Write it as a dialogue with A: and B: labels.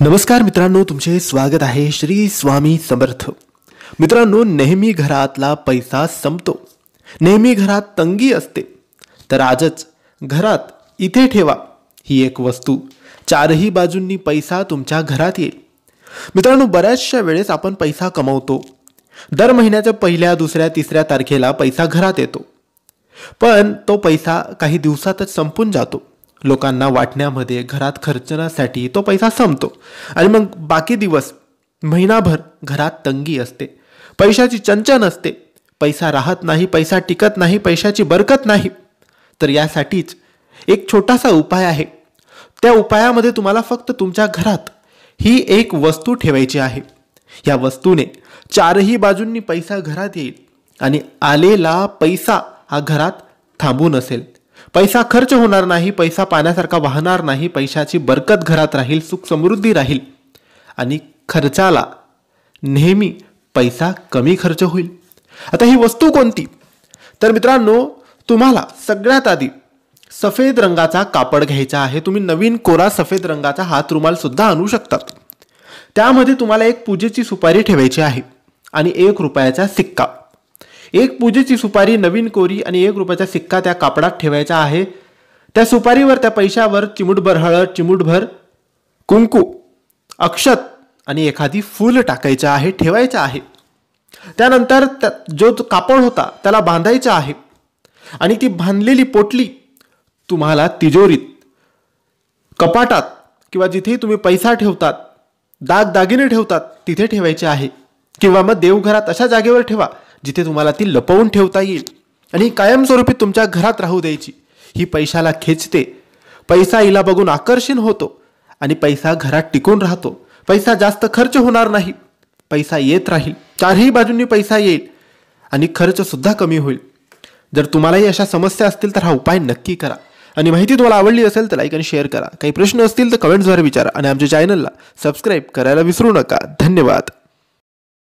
A: नमस्कार मित्रांनो तुमचे स्वागत आहे श्री स्वामी समर्थ मित्रांनो नेहमी घरातला पैसा संपतो नेहमी घरात तंगी असते तर आजच घरात इथे ठेवा ही एक वस्तू चारही बाजूंनी पैसा तुमच्या घरात येईल मित्रांनो बऱ्याचशा वेळेस आपण पैसा कमवतो दर महिन्याच्या पहिल्या दुसऱ्या तिसऱ्या तारखेला पैसा घरात येतो पण तो पैसा काही दिवसातच संपून जातो लोकांना वाटण्यामध्ये घरात खर्चण्यासाठी तो पैसा संपतो आणि मग बाकी दिवस महिनाभर घरात तंगी असते पैशाची चंचन असते पैसा राहत नाही पैसा टिकत नाही पैशाची बरकत नाही तर यासाठीच एक छोटासा उपाय आहे त्या उपायामध्ये तुम्हाला फक्त तुमच्या घरात ही एक वस्तू ठेवायची आहे या वस्तूने चारही बाजूंनी पैसा घरात येईल आणि आलेला पैसा हा घरात थांबून असेल पैसा खर्च होणार नाही पैसा पाण्यासारखा वाहणार नाही पैशाची बरकत घरात राहील सुख समृद्धी राहील आणि खर्चाला नेहमी पैसा कमी खर्च होईल आता ही वस्तू कोणती तर मित्रांनो तुम्हाला सगळ्यात आधी सफेद रंगाचा कापड घ्यायचा आहे तुम्ही नवीन कोरा सफेद रंगाचा हात रुमाल सुद्धा आणू शकतात त्यामध्ये तुम्हाला एक पूजेची सुपारी ठेवायची आहे आणि एक रुपयाचा सिक्का एक पूजेची सुपारी नवीन कोरी आणि एक रुपयाचा सिक्का त्या कापडात ठेवायचा आहे त्या सुपारीवर त्या पैशावर चिमुटभर हळद चिमुटभर कुंकू अक्षत आणि एखादी फूल टाकायचं आहे ठेवायचं आहे त्यानंतर त्या जो कापड होता त्याला बांधायचा आहे आणि ती बांधलेली पोटली तुम्हाला तिजोरीत कपाटात किंवा जिथे तुम्ही पैसा ठेवतात दागदागिने ठेवतात तिथे ठेवायचे आहे किंवा मग देवघरात अशा जागेवर ठेवा जिथे तुम्हाला ती लपवून ठेवता येईल आणि कायमस्वरूपी तुमच्या घरात राहू द्यायची ही पैशाला खेचते पैसा हिला बघून आकर्षण होतो आणि पैसा घरात टिकून राहतो पैसा जास्त खर्च होणार नाही पैसा येत राहील चारही बाजूंनी पैसा येईल आणि खर्चसुद्धा कमी होईल जर तुम्हालाही अशा समस्या असतील तर हा उपाय नक्की करा आणि माहिती तुम्हाला आवडली असेल तर लाईक आणि शेअर करा काही प्रश्न असतील तर कमेंट्सद्वारे विचारा आणि आमच्या चॅनलला सबस्क्राईब करायला विसरू नका धन्यवाद